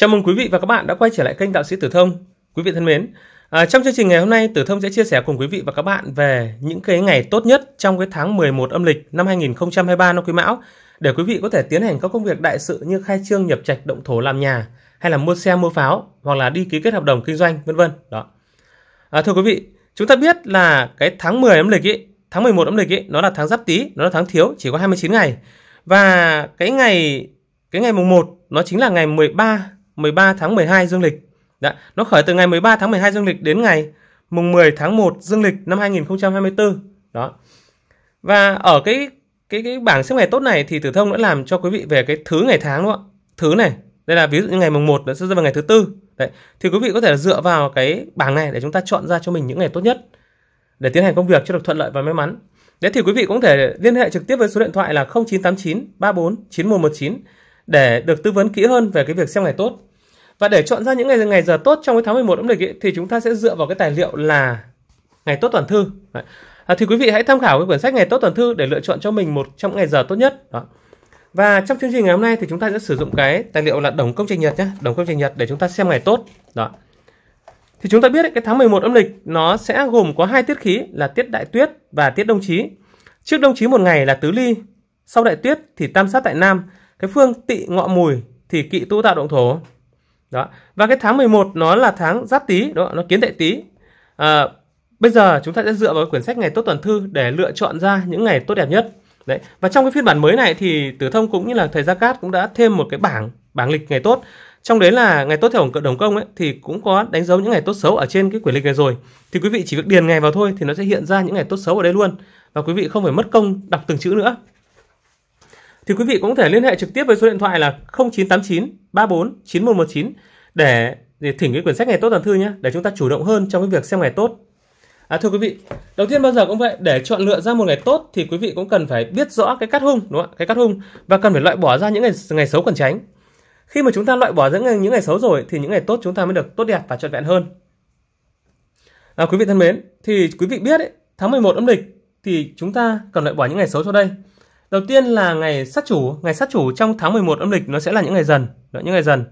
Chào mừng quý vị và các bạn đã quay trở lại kênh Đạo sĩ Tử Thông. Quý vị thân mến, à, trong chương trình ngày hôm nay Tử Thông sẽ chia sẻ cùng quý vị và các bạn về những cái ngày tốt nhất trong cái tháng 11 âm lịch năm 2023 năm Quý Mão để quý vị có thể tiến hành các công việc đại sự như khai trương nhập trạch động thổ làm nhà hay là mua xe mua pháo hoặc là đi ký kết hợp đồng kinh doanh vân vân đó. À, thưa quý vị, chúng ta biết là cái tháng 10 âm lịch ý, tháng 11 âm lịch ý, nó là tháng Giáp Tý, nó là tháng thiếu, chỉ có 29 ngày. Và cái ngày cái ngày mùng 1 nó chính là ngày 13 13 tháng 12 dương lịch. Đã, dạ, nó khởi từ ngày 13 tháng 12 dương lịch đến ngày mùng 10 tháng 1 dương lịch năm 2024. Đó. Và ở cái cái cái bảng xếp ngày tốt này thì Tử Thông đã làm cho quý vị về cái thứ ngày tháng đúng không ạ? Thứ này, đây là ví dụ như ngày mùng 1 nó sẽ rơi vào ngày thứ tư. Đấy, thì quý vị có thể dựa vào cái bảng này để chúng ta chọn ra cho mình những ngày tốt nhất để tiến hành công việc cho được thuận lợi và may mắn. Đấy thì quý vị cũng thể liên hệ trực tiếp với số điện thoại là 0989 34 9119 để được tư vấn kỹ hơn về cái việc xem ngày tốt và để chọn ra những ngày ngày giờ tốt trong cái tháng 11 âm lịch ấy, thì chúng ta sẽ dựa vào cái tài liệu là ngày tốt toàn thư. Đấy. À, thì quý vị hãy tham khảo cái quyển sách ngày tốt toàn thư để lựa chọn cho mình một trong ngày giờ tốt nhất. Đó. Và trong chương trình ngày hôm nay thì chúng ta sẽ sử dụng cái tài liệu là đồng công trình nhật nhé, đồng công trình nhật để chúng ta xem ngày tốt. Đó. Thì chúng ta biết ấy, cái tháng 11 âm lịch nó sẽ gồm có hai tiết khí là tiết đại tuyết và tiết đông chí. Trước đông chí một ngày là tứ ly, sau đại tuyết thì tam sát tại nam, cái phương tị ngọ mùi thì kỵ tu tạo động thổ, đó và cái tháng 11 nó là tháng giáp tý đó nó kiến đại tý à, bây giờ chúng ta sẽ dựa vào quyển sách ngày tốt tuần thư để lựa chọn ra những ngày tốt đẹp nhất đấy và trong cái phiên bản mới này thì tử thông cũng như là thầy gia cát cũng đã thêm một cái bảng bảng lịch ngày tốt trong đấy là ngày tốt theo đồng công ấy thì cũng có đánh dấu những ngày tốt xấu ở trên cái quyển lịch này rồi thì quý vị chỉ việc điền ngày vào thôi thì nó sẽ hiện ra những ngày tốt xấu ở đây luôn và quý vị không phải mất công đọc từng chữ nữa thì quý vị cũng có thể liên hệ trực tiếp với số điện thoại là 0989 34 9119 để, để thỉnh cái quyển sách ngày tốt toàn thư nhé để chúng ta chủ động hơn trong cái việc xem ngày tốt À, thưa quý vị, đầu tiên bao giờ cũng vậy, để chọn lựa ra một ngày tốt thì quý vị cũng cần phải biết rõ cái cắt hung, đúng không ạ? Cái cắt hung và cần phải loại bỏ ra những ngày ngày xấu cần tránh. Khi mà chúng ta loại bỏ những ngày, những ngày xấu rồi thì những ngày tốt chúng ta mới được tốt đẹp và trọn vẹn hơn. À, quý vị thân mến, thì quý vị biết ấy, tháng 11 âm lịch thì chúng ta cần loại bỏ những ngày xấu cho đây. Đầu tiên là ngày sát chủ, ngày sát chủ trong tháng 11 âm lịch nó sẽ là những ngày dần, đó, những ngày dần.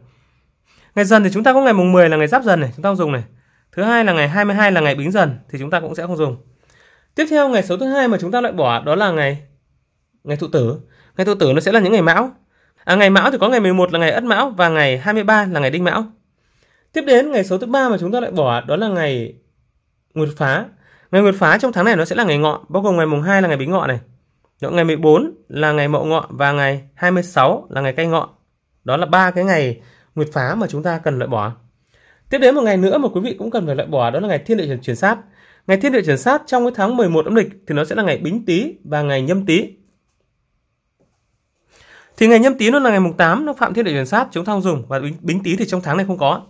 Ngày dần thì chúng ta có ngày mùng 10 là ngày giáp dần này, chúng ta không dùng này. Thứ hai là ngày 22 là ngày bính dần thì chúng ta cũng sẽ không dùng. Tiếp theo ngày số thứ hai mà chúng ta loại bỏ đó là ngày ngày thụ tử. Ngày thụ tử nó sẽ là những ngày mão. À, ngày mão thì có ngày 11 là ngày ất mão và ngày 23 là ngày đinh mão. Tiếp đến ngày số thứ ba mà chúng ta lại bỏ đó là ngày nguyệt phá. Ngày nguyệt phá trong tháng này nó sẽ là ngày ngọ, bao gồm ngày mùng 2 là ngày bính ngọ này. Đó, ngày 14 là ngày Mậu Ngọ và ngày 26 là ngày Canh Ngọ. Đó là ba cái ngày nguyệt phá mà chúng ta cần loại bỏ. Tiếp đến một ngày nữa mà quý vị cũng cần phải loại bỏ đó là ngày Thiên địa chuyển sát. Ngày Thiên địa chuyển sát trong cái tháng 11 âm lịch thì nó sẽ là ngày Bính Tý và ngày Nhâm Tý. Thì ngày Nhâm Tý nó là ngày mùng 8 nó phạm Thiên địa chuyển sát chúng ta không dùng và Bính, Tý thì trong tháng này không có.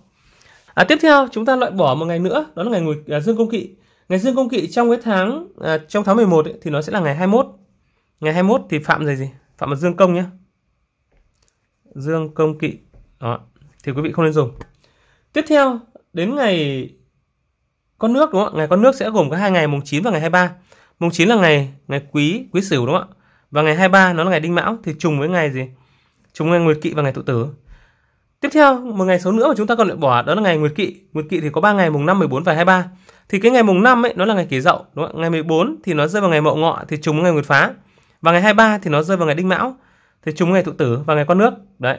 À, tiếp theo chúng ta loại bỏ một ngày nữa đó là ngày ngồi, à, Dương Công Kỵ. Ngày Dương Công Kỵ trong cái tháng à, trong tháng 11 ấy, thì nó sẽ là ngày 21 ngày 21 thì phạm gì gì phạm là dương công nhé dương công kỵ đó thì quý vị không nên dùng tiếp theo đến ngày con nước đúng không ạ ngày con nước sẽ gồm có hai ngày mùng 9 và ngày 23 mùng 9 là ngày ngày quý quý sửu đúng không ạ và ngày 23 nó là ngày đinh mão thì trùng với ngày gì trùng ngày nguyệt kỵ và ngày tụ tử tiếp theo một ngày số nữa mà chúng ta cần loại bỏ đó là ngày nguyệt kỵ nguyệt kỵ thì có 3 ngày mùng 5 14 và 23 thì cái ngày mùng 5 ấy nó là ngày kỷ dậu đúng không? ạ ngày 14 thì nó rơi vào ngày mậu ngọ thì trùng với ngày nguyệt phá và ngày 23 thì nó rơi vào ngày đinh mão thì trùng ngày thụ tử và ngày con nước đấy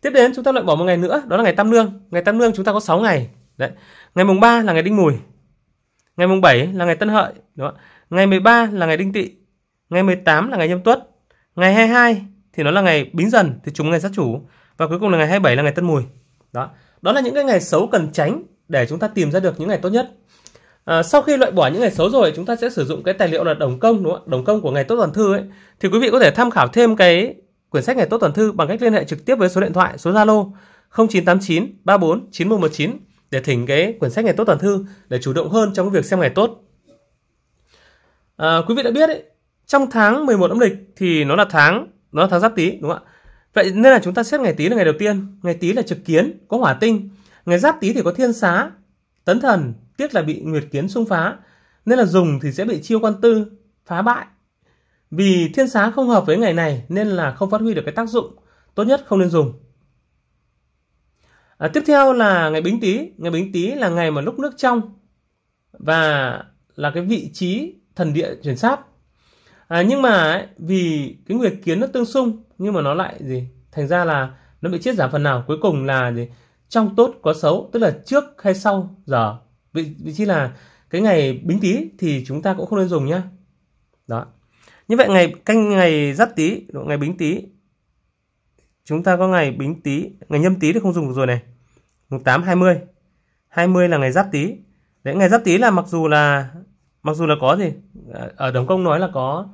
tiếp đến chúng ta lại bỏ một ngày nữa đó là ngày tam lương ngày tam lương chúng ta có 6 ngày đấy ngày mùng 3 là ngày đinh mùi ngày mùng 7 là ngày tân hợi đó ngày 13 là ngày đinh tỵ ngày 18 là ngày nhâm tuất ngày 22 thì nó là ngày bính dần thì chúng ngày sát chủ và cuối cùng là ngày 27 là ngày tân mùi đó đó là những cái ngày xấu cần tránh để chúng ta tìm ra được những ngày tốt nhất À, sau khi loại bỏ những ngày xấu rồi chúng ta sẽ sử dụng cái tài liệu là đồng công đúng không ạ? Đồng công của ngày tốt tuần thư ấy thì quý vị có thể tham khảo thêm cái quyển sách ngày tốt tuần thư bằng cách liên hệ trực tiếp với số điện thoại, số Zalo 0989 34 9119 để thỉnh cái quyển sách ngày tốt tuần thư để chủ động hơn trong cái việc xem ngày tốt. À, quý vị đã biết ấy, trong tháng 11 âm lịch thì nó là tháng nó là tháng Giáp Tý đúng không ạ? Vậy nên là chúng ta xét ngày Tý là ngày đầu tiên, ngày Tý là trực kiến, có hỏa tinh, ngày Giáp Tý thì có thiên xá, tấn thần, tiếc là bị Nguyệt Kiến xung phá, nên là dùng thì sẽ bị chiêu quan tư phá bại. Vì thiên xá không hợp với ngày này nên là không phát huy được cái tác dụng, tốt nhất không nên dùng. À, tiếp theo là ngày Bính Tý, ngày Bính Tý là ngày mà lúc nước trong và là cái vị trí thần địa chuyển sát. À, nhưng mà ấy, vì cái nguyệt kiến nó tương xung nhưng mà nó lại gì? Thành ra là nó bị chết giảm phần nào. Cuối cùng là gì? Trong tốt có xấu, tức là trước hay sau giờ Vậy, vậy chỉ là cái ngày bính tý thì chúng ta cũng không nên dùng nhá. Đó. Như vậy ngày canh ngày giáp tý, ngày bính tý chúng ta có ngày bính tý, ngày nhâm tý thì không dùng được rồi này. Mùng mươi hai mươi là ngày giáp tý. Đấy ngày giáp tý là mặc dù là mặc dù là có gì à, ở Đồng Công nói là có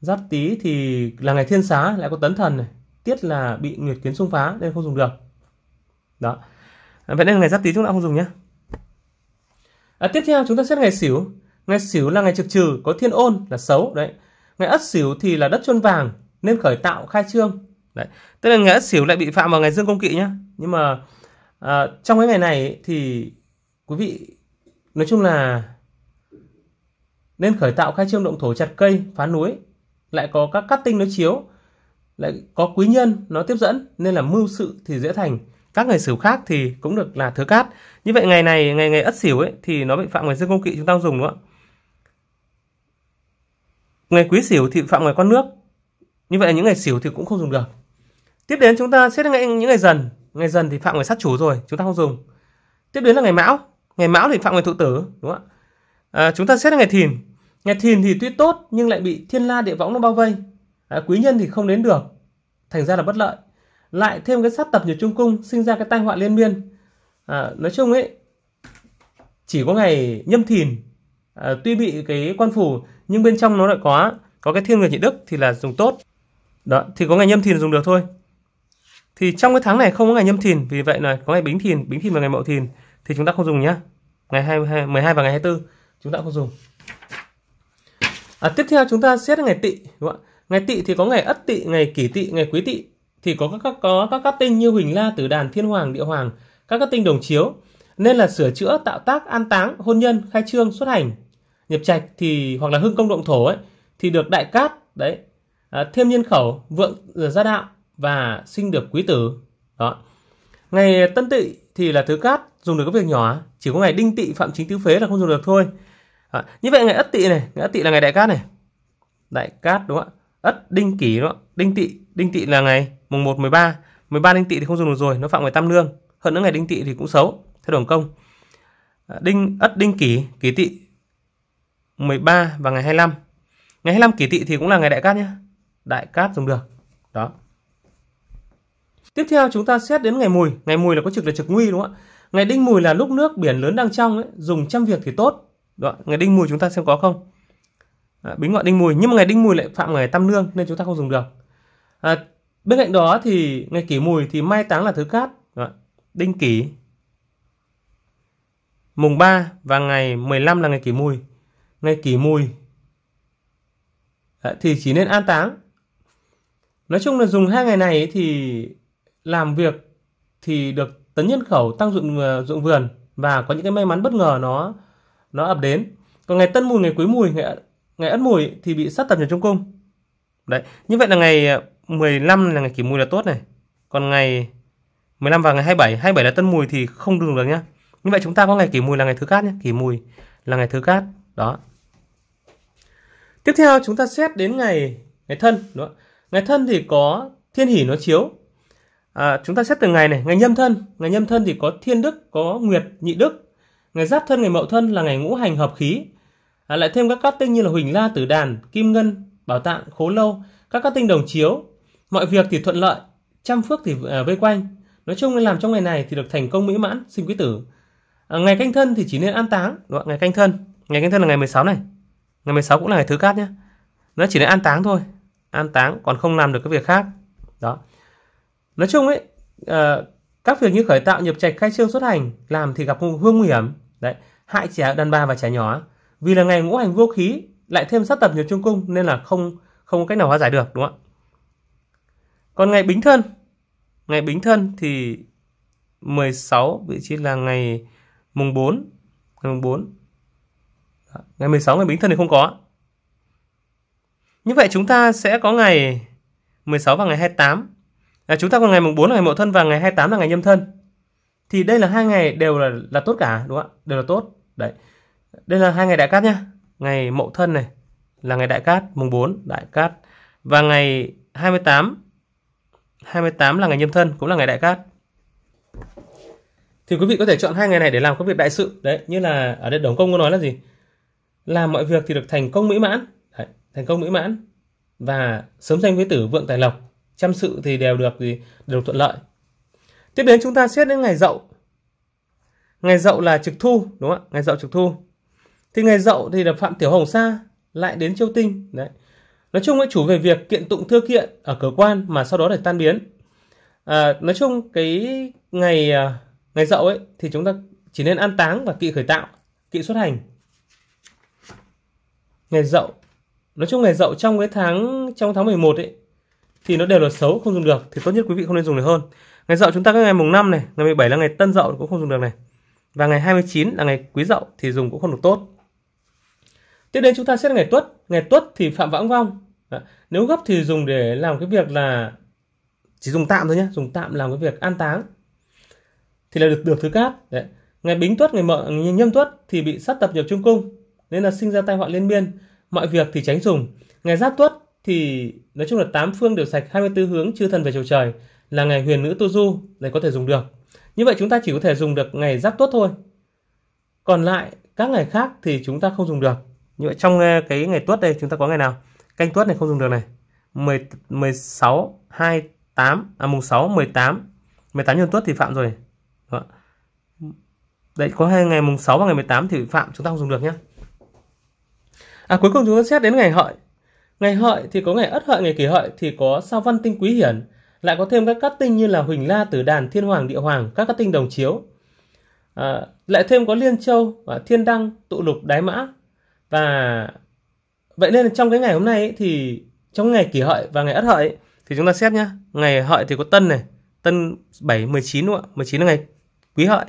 giáp tý thì là ngày thiên xá lại có tấn thần này, tiết là bị nguyệt kiến xung phá nên không dùng được. Đó. À, vậy nên ngày giáp tý chúng ta không dùng nhé à, tiếp theo chúng ta xét ngày xỉu ngày xỉu là ngày trực trừ có thiên ôn là xấu đấy ngày ất xỉu thì là đất chôn vàng nên khởi tạo khai trương đấy tức là ngày ất xỉu lại bị phạm vào ngày dương công kỵ nhá nhưng mà à, trong cái ngày này thì quý vị nói chung là nên khởi tạo khai trương động thổ chặt cây phá núi lại có các cắt tinh nó chiếu lại có quý nhân nó tiếp dẫn nên là mưu sự thì dễ thành các ngày sửu khác thì cũng được là thứ cát như vậy ngày này ngày ngày ất sửu ấy thì nó bị phạm ngày dương công kỵ chúng ta dùng đúng không ạ ngày quý sửu thì phạm ngày con nước như vậy những ngày sửu thì cũng không dùng được tiếp đến chúng ta xét ngày những ngày dần ngày dần thì phạm ngày sát chủ rồi chúng ta không dùng tiếp đến là ngày mão ngày mão thì phạm ngày thụ tử đúng không ạ à, chúng ta xét ngày thìn ngày thìn thì tuy tốt nhưng lại bị thiên la địa võng nó bao vây à, quý nhân thì không đến được thành ra là bất lợi lại thêm cái sát tập nhiệt trung cung sinh ra cái tai họa liên miên à, nói chung ấy chỉ có ngày nhâm thìn à, tuy bị cái quan phủ nhưng bên trong nó lại có có cái thiên người nhị đức thì là dùng tốt đó thì có ngày nhâm thìn dùng được thôi thì trong cái tháng này không có ngày nhâm thìn vì vậy là có ngày bính thìn bính thìn và ngày mậu thìn thì chúng ta không dùng nhá ngày 22, 12 và ngày 24 chúng ta không dùng à, tiếp theo chúng ta xét ngày tỵ đúng không ạ ngày tỵ thì có ngày ất tỵ ngày kỷ tỵ ngày quý tỵ thì có các có các cát tinh như Huỳnh La, Tử Đàn, Thiên Hoàng, Địa Hoàng, các cát tinh đồng chiếu nên là sửa chữa tạo tác an táng hôn nhân khai trương xuất hành nhập trạch thì hoặc là hưng công động thổ ấy thì được đại cát đấy à, thêm nhân khẩu vượng ờ, gia đạo và sinh được quý tử đó ngày tân tỵ thì là thứ cát dùng được các việc nhỏ chỉ có ngày đinh tỵ phạm chính tứ phế là không dùng được thôi à, như vậy ngày ất tỵ này ngày ất tỵ là ngày đại cát này đại cát đúng không ất đinh kỷ đúng không đinh tỵ Đinh Tỵ là ngày mùng 1 13, 13 Đinh Tỵ thì không dùng được rồi, nó phạm ngày tam lương. Hơn nữa ngày Đinh Tỵ thì cũng xấu, theo đồng công. À, đinh Ất Đinh Kỷ, Kỷ Tỵ 13 và ngày 25. Ngày 25 Kỷ Tỵ thì cũng là ngày đại cát nhé. Đại cát dùng được. Đó. Tiếp theo chúng ta xét đến ngày mùi, ngày mùi là có trực là trực nguy đúng không ạ? Ngày đinh mùi là lúc nước biển lớn đang trong ấy, dùng trăm việc thì tốt. Đó, ngày đinh mùi chúng ta xem có không? À, bính ngọ đinh mùi nhưng mà ngày đinh mùi lại phạm ngày tam lương nên chúng ta không dùng được. À, bên cạnh đó thì ngày kỷ mùi thì mai táng là thứ cát, dạ. đinh kỷ. Mùng 3 và ngày 15 là ngày kỷ mùi. Ngày kỷ mùi à, thì chỉ nên an táng. Nói chung là dùng hai ngày này thì làm việc thì được tấn nhân khẩu tăng dụng ờ, dụng vườn và có những cái may mắn bất ngờ nó nó ập đến. Còn ngày Tân Mùi, ngày Quý Mùi, ngày ngày Ất Mùi thì bị sát tập nhập trong cung. Đấy, như vậy là ngày ờ, 15 là ngày kỷ mùi là tốt này. Còn ngày 15 và ngày 27, 27 là tân mùi thì không được được nhá. Như vậy chúng ta có ngày kỷ mùi là ngày thứ cát nhé. Kỷ mùi là ngày thứ cát. Đó. Tiếp theo chúng ta xét đến ngày ngày thân. Đúng không? Ngày thân thì có thiên hỷ nó chiếu. À, chúng ta xét từ ngày này. Ngày nhâm thân. Ngày nhâm thân thì có thiên đức, có nguyệt, nhị đức. Ngày giáp thân, ngày mậu thân là ngày ngũ hành hợp khí. À, lại thêm các cát tinh như là huỳnh la, tử đàn, kim ngân, bảo tạng, khố lâu. Các cát tinh đồng chiếu Mọi việc thì thuận lợi, trăm phước thì à, vây quanh. Nói chung làm trong ngày này thì được thành công mỹ mãn, sinh quý tử. À, ngày canh thân thì chỉ nên an táng, đúng không? ngày canh thân. Ngày canh thân là ngày 16 này. Ngày 16 cũng là ngày thứ cát nhé. Nó chỉ nên an táng thôi. An táng còn không làm được cái việc khác. Đó. Nói chung ấy, à, các việc như khởi tạo, nhập trạch, khai trương xuất hành, làm thì gặp hương nguy hiểm. Đấy, hại trẻ đàn bà và trẻ nhỏ. Vì là ngày ngũ hành vô khí, lại thêm sát tập nhập trung cung nên là không không có cách nào hóa giải được đúng không ạ? Còn ngày Bính Thân, ngày Bính Thân thì 16 vị trí là ngày mùng 4, ngày mùng 4. Đó. Dạ, ngày 16 ngày Bính Thân thì không có. Như vậy chúng ta sẽ có ngày 16 và ngày 28. À, chúng ta còn ngày mùng 4 là ngày Mậu Thân và ngày 28 là ngày Nhâm Thân. Thì đây là hai ngày đều là là tốt cả đúng không ạ? Đều là tốt. Đấy. Đây là hai ngày đại cát nhá. Ngày Mậu Thân này là ngày đại cát mùng 4 đại cát và ngày 28 28 là ngày nhâm thân, cũng là ngày đại cát. Thì quý vị có thể chọn hai ngày này để làm các việc đại sự. Đấy, như là ở đây Đồng Công có nói là gì? Làm mọi việc thì được thành công mỹ mãn. Đấy, thành công mỹ mãn. Và sớm danh với tử vượng tài lộc. Chăm sự thì đều được gì? Đều được thuận lợi. Tiếp đến chúng ta xét đến ngày dậu. Ngày dậu là trực thu, đúng không ạ? Ngày dậu trực thu. Thì ngày dậu thì là Phạm Tiểu Hồng Sa lại đến châu tinh. Đấy nói chung với chủ về việc kiện tụng thưa kiện ở cơ quan mà sau đó lại tan biến à, nói chung cái ngày à, ngày dậu ấy thì chúng ta chỉ nên an táng và kỵ khởi tạo kỵ xuất hành ngày dậu nói chung ngày dậu trong cái tháng trong tháng 11 ấy thì nó đều là xấu không dùng được thì tốt nhất quý vị không nên dùng được hơn ngày dậu chúng ta có ngày mùng 5 này ngày 17 là ngày tân dậu cũng không dùng được này và ngày 29 là ngày quý dậu thì dùng cũng không được tốt Tiếp đến chúng ta xét ngày tuất. Ngày tuất thì phạm vãng vong. Nếu gấp thì dùng để làm cái việc là chỉ dùng tạm thôi nhé, dùng tạm làm cái việc an táng. Thì là được được thứ cát. Đấy. Ngày bính tuất, ngày mợ, ngày nhâm tuất thì bị sát tập nhập trung cung, nên là sinh ra tai họa liên miên. Mọi việc thì tránh dùng. Ngày giáp tuất thì nói chung là tám phương đều sạch 24 hướng chư thần về chầu trời là ngày huyền nữ tu du này có thể dùng được. Như vậy chúng ta chỉ có thể dùng được ngày giáp tuất thôi. Còn lại các ngày khác thì chúng ta không dùng được như vậy trong ờ, cái ngày tuất đây chúng ta có ngày nào canh tuất này không dùng được này 10 16 28 à mùng 6 18 18 nhân tuất thì phạm rồi Đó. đấy có hai ngày mùng 6 và ngày 18 thì phạm chúng ta không dùng được nhé à cuối cùng chúng ta xét đến ngày hợi ngày hợi thì có ngày ất hợi ngày kỷ hợi thì có sao văn tinh quý hiển lại có thêm các cát tinh như là huỳnh la tử đàn thiên hoàng địa hoàng các cát tinh đồng chiếu à, lại thêm có liên châu và thiên đăng tụ lục đái mã và vậy nên trong cái ngày hôm nay ấy, thì trong ngày kỷ hợi và ngày ất hợi ấy, thì chúng ta xét nhá ngày hợi thì có tân này tân 7 19 đúng không ạ 19 là ngày quý hợi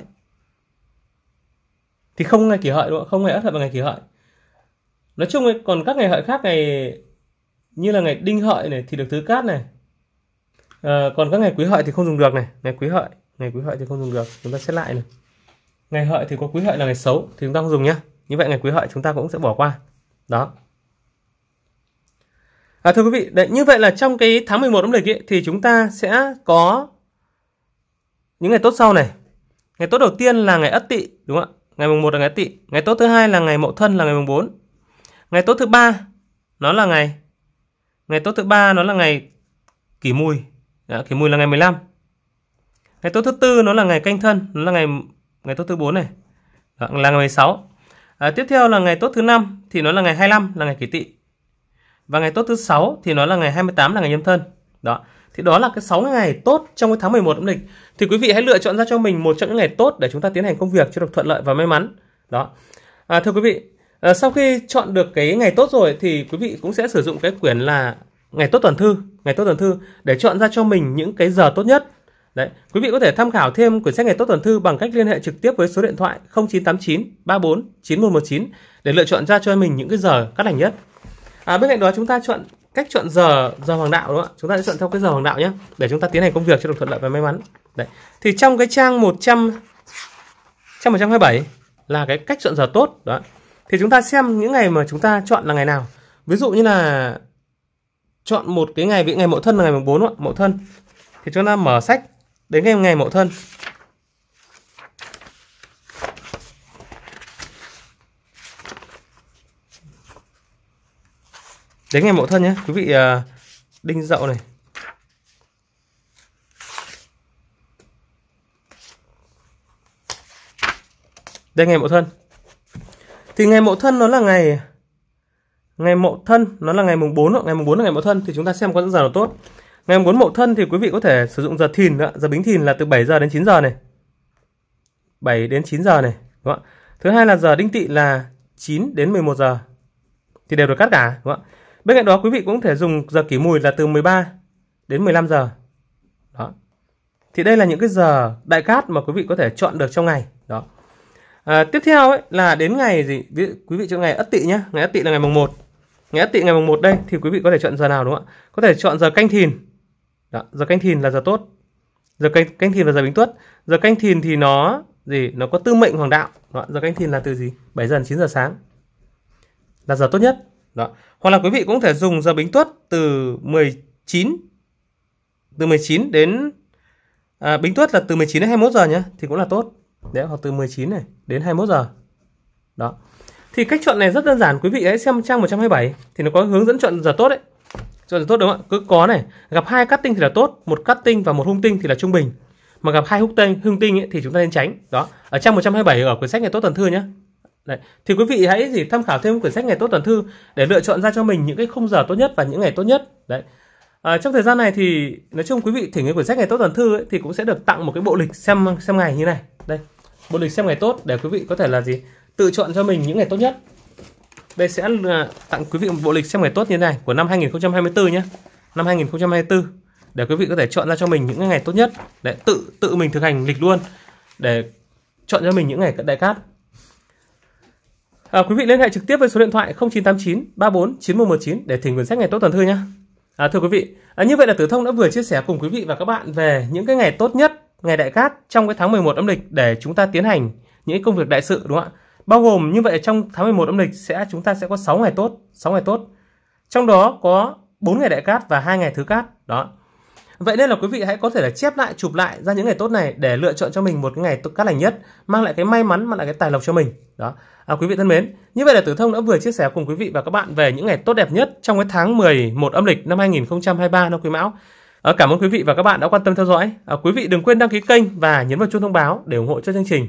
thì không ngày kỷ hợi đúng không không ngày ất hợi và ngày kỷ hợi nói chung ấy, còn các ngày hợi khác ngày như là ngày đinh hợi này thì được thứ cát này à, còn các ngày quý hợi thì không dùng được này ngày quý hợi ngày quý hợi thì không dùng được chúng ta xét lại này ngày hợi thì có quý hợi là ngày xấu thì chúng ta không dùng nhá như vậy ngày quý hợi chúng ta cũng sẽ bỏ qua đó à, thưa quý vị đấy, như vậy là trong cái tháng 11 âm lịch ấy, thì chúng ta sẽ có những ngày tốt sau này ngày tốt đầu tiên là ngày ất tỵ đúng không ạ ngày mùng 1 là ngày tỵ ngày tốt thứ hai là ngày mậu thân là ngày mùng 4 ngày tốt thứ ba nó là ngày ngày tốt thứ ba nó là ngày kỷ mùi à, kỷ mùi là ngày 15 ngày tốt thứ tư nó là ngày canh thân nó là ngày ngày tốt thứ bốn này đó, là ngày 16 À, tiếp theo là ngày tốt thứ năm thì nó là ngày 25 là ngày kỷ tỵ. Và ngày tốt thứ sáu thì nó là ngày 28 là ngày nhâm thân. Đó. Thì đó là cái 6 ngày tốt trong cái tháng 11 âm lịch. Thì quý vị hãy lựa chọn ra cho mình một trong những ngày tốt để chúng ta tiến hành công việc cho được thuận lợi và may mắn. Đó. À, thưa quý vị, à, sau khi chọn được cái ngày tốt rồi thì quý vị cũng sẽ sử dụng cái quyển là ngày tốt tuần thư, ngày tốt tuần thư để chọn ra cho mình những cái giờ tốt nhất Đấy, quý vị có thể tham khảo thêm quyển sách ngày tốt tuần thư bằng cách liên hệ trực tiếp với số điện thoại 0989 34 9119 để lựa chọn ra cho mình những cái giờ cắt lành nhất. À, bên cạnh đó chúng ta chọn cách chọn giờ giờ hoàng đạo đúng không ạ? Chúng ta sẽ chọn theo cái giờ hoàng đạo nhé để chúng ta tiến hành công việc cho được thuận lợi và may mắn. Đấy. Thì trong cái trang 100 trang 127 là cái cách chọn giờ tốt đó. Thì chúng ta xem những ngày mà chúng ta chọn là ngày nào. Ví dụ như là chọn một cái ngày vị ngày mậu thân là ngày mùng 4 ạ, mậu thân. Thì chúng ta mở sách đến ngày ngày mậu thân đến ngày mậu thân nhé quý vị à, đinh dậu này đây ngày mậu thân thì ngày mậu thân nó là ngày ngày mậu thân nó là ngày mùng 4 ngày mùng 4 là ngày mậu thân thì chúng ta xem có dẫn dần nào tốt Ngày 4 Mậu Thân thì quý vị có thể sử dụng giờ thìn nữa, giờ bính thìn là từ 7 giờ đến 9 giờ này. 7 đến 9 giờ này, đúng không Thứ hai là giờ đinh tỵ là 9 đến 11 giờ. Thì đều được cắt cả, đúng không Bên cạnh đó quý vị cũng có thể dùng giờ kỷ mùi là từ 13 đến 15 giờ. Đó. Thì đây là những cái giờ đại cát mà quý vị có thể chọn được trong ngày, đó. À, tiếp theo ấy là đến ngày gì quý vị chọn ngày Ất Tỵ nhé ngày Ất Tỵ là ngày mùng 1. Ngày Ất Tỵ ngày mùng 1 đây thì quý vị có thể chọn giờ nào đúng không ạ? Có thể chọn giờ Canh Thìn đó, giờ canh thìn là giờ tốt giờ canh canh thìn và giờ bính tuất giờ canh thìn thì nó gì nó có tư mệnh hoàng đạo đó, giờ canh thìn là từ gì 7 giờ 9 giờ sáng là giờ tốt nhất đó hoặc là quý vị cũng thể dùng giờ bính tuất từ 19 từ 19 đến à, bính tuất là từ 19 đến 21 giờ nhé thì cũng là tốt đấy hoặc từ 19 này đến 21 giờ đó thì cách chọn này rất đơn giản quý vị hãy xem trang 127 thì nó có hướng dẫn chọn giờ tốt đấy Chọn giải tốt đúng không ạ? Cứ có này, gặp hai cắt tinh thì là tốt, một cắt tinh và một hung tinh thì là trung bình. Mà gặp hai hung tinh, hung tinh ấy, thì chúng ta nên tránh. Đó, ở trang 127 ở quyển sách ngày tốt tuần thư nhé. Đấy. Thì quý vị hãy gì tham khảo thêm quyển sách ngày tốt tuần thư để lựa chọn ra cho mình những cái khung giờ tốt nhất và những ngày tốt nhất. Đấy. À, trong thời gian này thì nói chung quý vị thỉnh cái quyển sách ngày tốt tuần thư ấy, thì cũng sẽ được tặng một cái bộ lịch xem xem ngày như này. Đây, bộ lịch xem ngày tốt để quý vị có thể là gì? Tự chọn cho mình những ngày tốt nhất. Đây sẽ là tặng quý vị một bộ lịch xem ngày tốt như thế này của năm 2024 nhé. Năm 2024 để quý vị có thể chọn ra cho mình những ngày tốt nhất để tự tự mình thực hành lịch luôn để chọn cho mình những ngày đại cát. À, quý vị liên hệ trực tiếp với số điện thoại 0989 34 9119 để thỉnh quyển sách ngày tốt tuần thư nhé. À, thưa quý vị, à, như vậy là Tử Thông đã vừa chia sẻ cùng quý vị và các bạn về những cái ngày tốt nhất, ngày đại cát trong cái tháng 11 âm lịch để chúng ta tiến hành những công việc đại sự đúng không ạ? Bao gồm như vậy trong tháng 11 âm lịch sẽ chúng ta sẽ có 6 ngày tốt, 6 ngày tốt. Trong đó có 4 ngày đại cát và 2 ngày thứ cát. Đó. Vậy nên là quý vị hãy có thể là chép lại, chụp lại ra những ngày tốt này để lựa chọn cho mình một cái ngày tốt cát lành nhất, mang lại cái may mắn, mang lại cái tài lộc cho mình. Đó. À, quý vị thân mến, như vậy là Tử Thông đã vừa chia sẻ cùng quý vị và các bạn về những ngày tốt đẹp nhất trong cái tháng 11 âm lịch năm 2023 năm Quý Mão. À, cảm ơn quý vị và các bạn đã quan tâm theo dõi. À, quý vị đừng quên đăng ký kênh và nhấn vào chuông thông báo để ủng hộ cho chương trình.